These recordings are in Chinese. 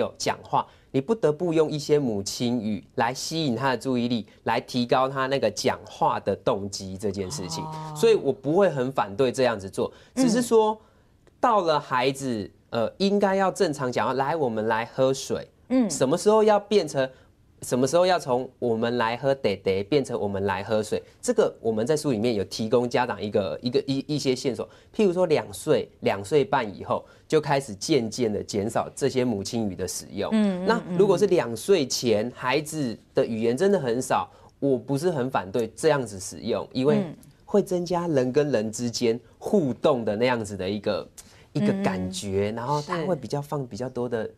有讲话，你不得不用一些母亲语来吸引他的注意力，来提高他那个讲话的动机这件事情。所以我不会很反对这样子做，只是说到了孩子，呃，应该要正常讲话。来，我们来喝水。嗯，什么时候要变成？什么时候要从我们来喝得得变成我们来喝水？这个我们在书里面有提供家长一个一个一一些线索。譬如说两岁、两岁半以后就开始渐渐的减少这些母亲语的使用。嗯，那如果是两岁前孩子的语言真的很少，我不是很反对这样子使用，因为会增加人跟人之间互动的那样子的一个一个感觉，然后他会比较放比较多的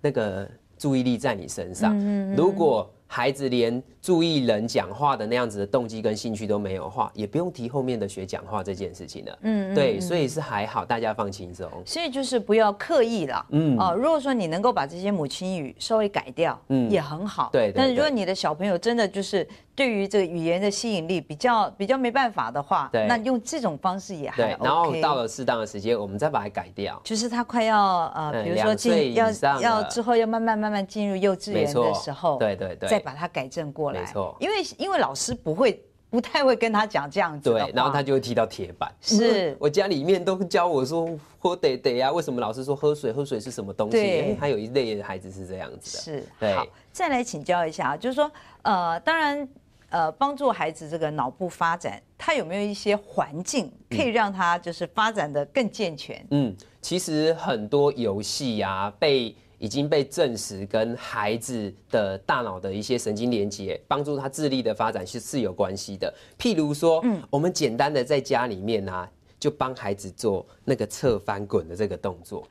那个。注意力在你身上。如果孩子连注意人讲话的那样子的动机跟兴趣都没有的话，也不用提后面的学讲话这件事情了。嗯，对，所以是还好，大家放轻松。所以就是不要刻意了。嗯，哦，如果说你能够把这些母亲语稍微改掉，嗯，也很好。对，但如果你的小朋友真的就是。对于这个语言的吸引力比较比较没办法的话，那用这种方式也还对。然后到了适当的时间，我们再把它改掉。就是他快要呃，比如说进要要之后要慢慢慢慢进入幼稚园的时候，对对对，再把它改正过来。没错，因为因为老师不会不太会跟他讲这样子，对，然后他就会踢到铁板。是我家里面都教我说喝得得呀，为什么老师说喝水喝水是什么东西？因为还有一类孩子是这样子的。是好，再来请教一下，就是说呃，当然。呃，帮助孩子这个脑部发展，他有没有一些环境可以让他就是发展的更健全？嗯，其实很多游戏呀，被已经被证实跟孩子的大脑的一些神经连接，帮助他智力的发展是是有关系的。譬如说，嗯，我们简单的在家里面呢，就帮孩子做那个侧翻滚的这个动作。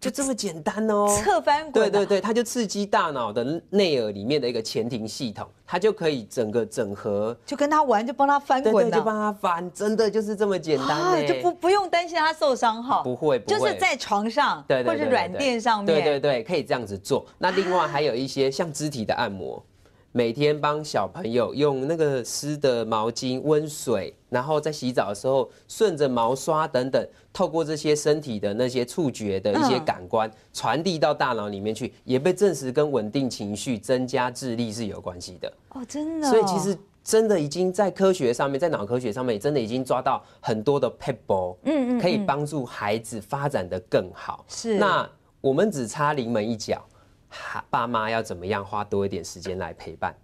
就这么简单哦，侧翻滚，对对对，它就刺激大脑的内耳里面的一个前庭系统，它就可以整个整合，就跟他玩，就帮他翻滚，就帮他翻，真的就是这么简单，就不不用担心他受伤哈，不会，就是在床上或者软垫上面，对对对，可以这样子做。那另外还有一些像肢体的按摩。每天帮小朋友用那个湿的毛巾、温水，然后在洗澡的时候，顺着毛刷等等，透过这些身体的那些触觉的一些感官，传递到大脑里面去，也被证实跟稳定情绪、增加智力是有关系的。哦，真的。所以其实真的已经在科学上面，在脑科学上面，真的已经抓到很多的 paper，嗯嗯，可以帮助孩子发展的更好。是。那我们只差临门一脚。爸妈要怎么样花多一点时间来陪伴，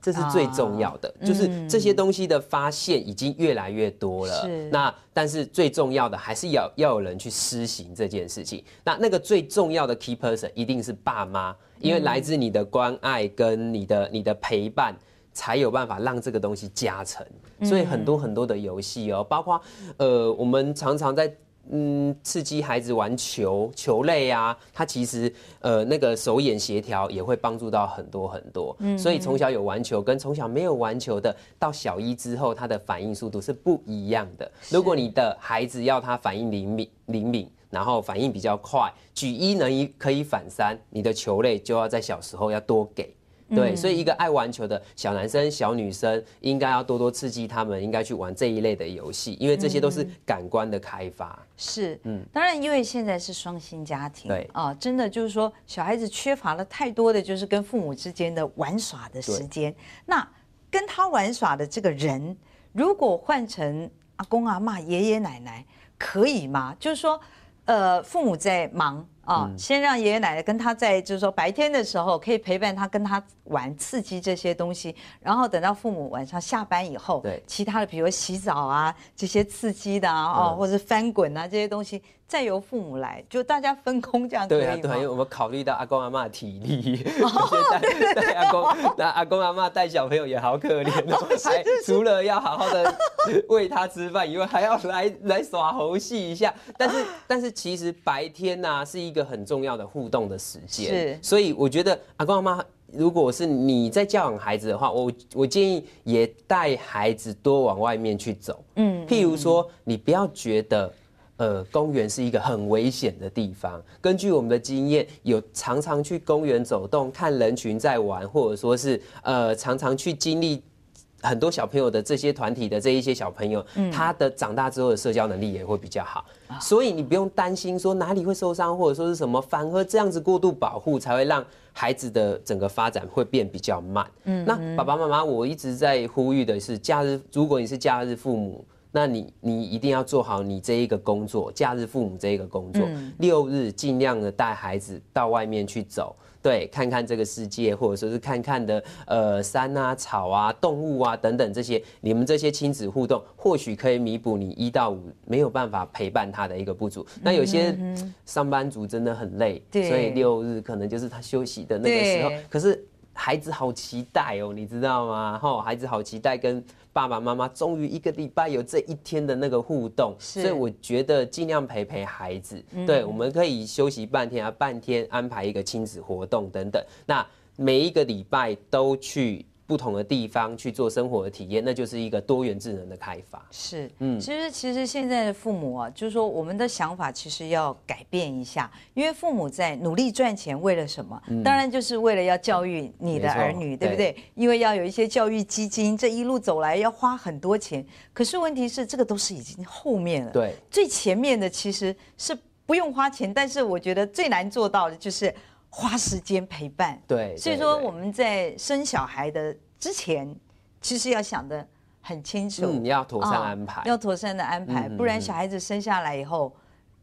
这是最重要的。就是这些东西的发现已经越来越多了。那但是最重要的还是要要有人去施行这件事情。那那个最重要的 key person 一定是爸妈，因为来自你的关爱跟你的你的陪伴，才有办法让这个东西加成。所以很多很多的游戏哦，包括呃，我们常常在。嗯，刺激孩子玩球球类啊，他其实呃那个手眼协调也会帮助到很多很多。嗯，所以从小有玩球跟从小没有玩球的，到小一之后，他的反应速度是不一样的。如果你的孩子要他反应灵敏灵敏，然后反应比较快，举一能一可以反三，你的球类就要在小时候要多给。对，所以一个爱玩球的小男生、小女生，应该要多多刺激他们，应该去玩这一类的游戏，因为这些都是感官的开发。是，嗯，当然，因为现在是双薪家庭，对啊，真的就是说，小孩子缺乏了太多的就是跟父母之间的玩耍的时间。那跟他玩耍的这个人，如果换成阿公阿妈、爷爷奶奶，可以吗？就是说，呃，父母在忙。啊，先让爷爷奶奶跟他在，就是说白天的时候可以陪伴他，跟他玩刺激这些东西。然后等到父母晚上下班以后，对其他的比如洗澡啊这些刺激的啊，哦，或者翻滚啊这些东西。再由父母来，就大家分工这样可以。对啊，对啊，因为我们考虑到阿公阿妈体力，带带阿公，那阿公阿妈带小朋友也好可怜哦，还除了要好好的 喂他吃饭，以外，还要来来耍猴戏一下。但是但是，其实白天呐是一个很重要的互动的时间，是。所以我觉得阿公阿妈，如果是你在教养孩子的话，我我建议也带孩子多往外面去走。嗯，譬如说，你不要觉得。呃，公园是一个很危险的地方。根据我们的经验，有常常去公园走动、看人群在玩，或者说是呃常常去经历很多小朋友的这些团体的这一些小朋友，他的长大之后的社交能力也会比较好。所以你不用担心说哪里会受伤，或者说是什么反而这样子过度保护才会让孩子的整个发展会变比较慢。嗯，那爸爸妈妈，我一直在呼吁的是假日，如果你是假日父母。那你你一定要做好你这一个工作，假日父母这一个工作，六日尽量的带孩子到外面去走，对，看看这个世界，或者说是看看的呃山啊、草啊、动物啊等等这些，你们这些亲子互动，或许可以弥补你一到五没有办法陪伴他的一个不足。那有些上班族真的很累，所以六日可能就是他休息的那个时候，可是。孩子好期待哦，你知道吗？哈，孩子好期待跟爸爸妈妈，终于一个礼拜有这一天的那个互动，所以我觉得尽量陪陪孩子。对，我们可以休息半天啊，半天安排一个亲子活动等等。那每一个礼拜都去。不同的地方去做生活的体验，那就是一个多元智能的开发。是，嗯，其实其实现在的父母啊，就是说我们的想法其实要改变一下，因为父母在努力赚钱为了什么？当然就是为了要教育你的儿女，对不对？因为要有一些教育基金，这一路走来要花很多钱。可是问题是，这个都是已经后面了。对，最前面的其实是不用花钱，但是我觉得最难做到的就是。花时间陪伴，对，所以说我们在生小孩的之前，其实要想得很清楚，你要妥善安排，要妥善的安排，不然小孩子生下来以后，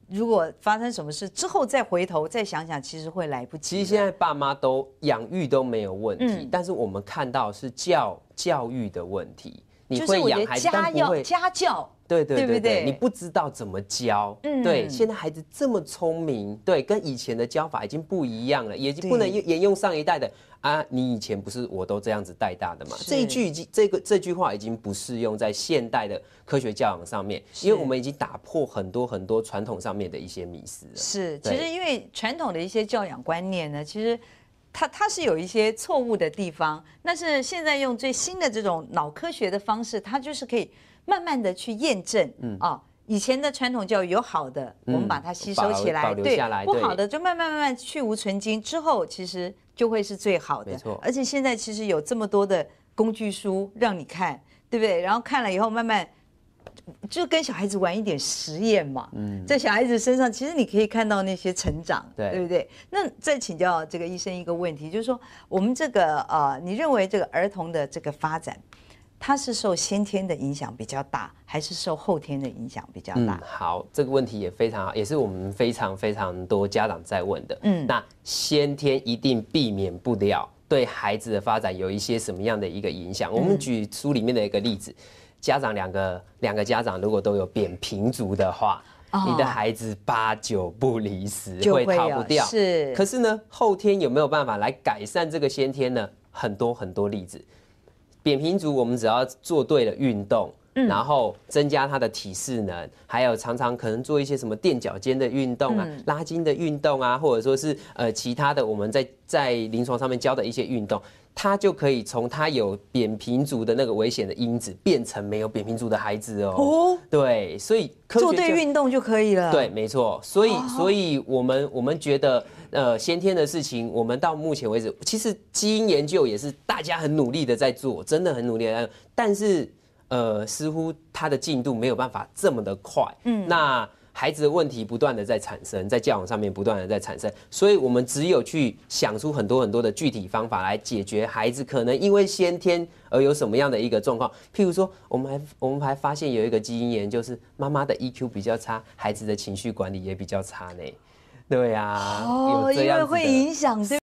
如果发生什么事之后再回头再想想，其实会来不及。其实现在爸妈都养育都没有问题，但是我们看到是教教育的问题。你会养孩子，但不会家教。对对对对，你不知道怎么教。嗯，对，现在孩子这么聪明，对，跟以前的教法已经不一样了，已经不能沿用上一代的啊。你以前不是我都这样子带大的嘛？这一句已经，这个这句话已经不适用在现代的科学教养上面，因为我们已经打破很多很多传统上面的一些迷思。是，其实因为传统的一些教养观念呢，其实。它它是有一些错误的地方，但是现在用最新的这种脑科学的方式，它就是可以慢慢的去验证。嗯啊，以前的传统教育有好的，我们把它吸收起来，对，不好的就慢慢慢慢去无存菁，之后其实就会是最好的。没错。而且现在其实有这么多的工具书让你看，对不对？然后看了以后慢慢。就跟小孩子玩一点实验嘛，嗯，在小孩子身上，其实你可以看到那些成长，对对不对？那再请教这个医生一个问题，就是说，我们这个呃，你认为这个儿童的这个发展，它是受先天的影响比较大，还是受后天的影响比较大？嗯，好，这个问题也非常，好，也是我们非常非常多家长在问的。嗯，那先天一定避免不了对孩子的发展有一些什么样的一个影响？我们举书里面的一个例子。家长两个两个家长如果都有扁平足的话，你的孩子八九不离十会逃不掉。是，可是呢，后天有没有办法来改善这个先天呢？很多很多例子，扁平足我们只要做对了运动。然后增加他的体适能，还有常常可能做一些什么垫脚尖的运动啊、拉筋的运动啊，或者说是呃其他的我们在在临床上面教的一些运动，他就可以从他有扁平足的那个危险的因子变成没有扁平足的孩子哦。哦，对，所以做对运动就可以了。对，没错。所以，所以我们我们觉得呃先天的事情，我们到目前为止，其实基因研究也是大家很努力的在做，真的很努力。但是。呃，似乎他的进度没有办法这么的快。嗯，那孩子的问题不断的在产生，在教养上面不断的在产生，所以我们只有去想出很多很多的具体方法来解决孩子可能因为先天而有什么样的一个状况。譬如说，我们还我们还发现有一个基因研究是妈妈的 EQ 比较差，孩子的情绪管理也比较差呢。对呀，哦，因为会影响